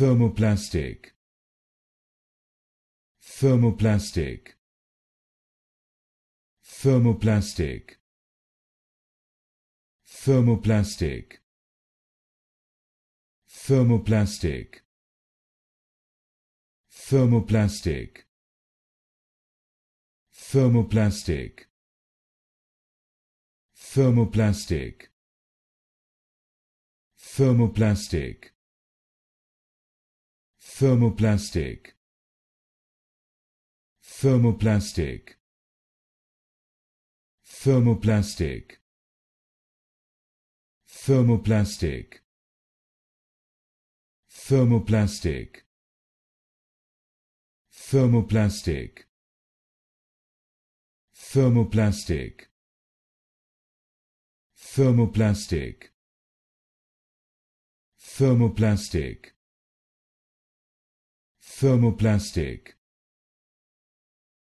thermoplastic thermoplastic thermoplastic thermoplastic thermoplastic thermoplastic thermoplastic thermoplastic thermoplastic thermoplastic thermoplastic thermoplastic thermoplastic thermoplastic thermoplastic thermoplastic thermoplastic thermoplastic thermoplastic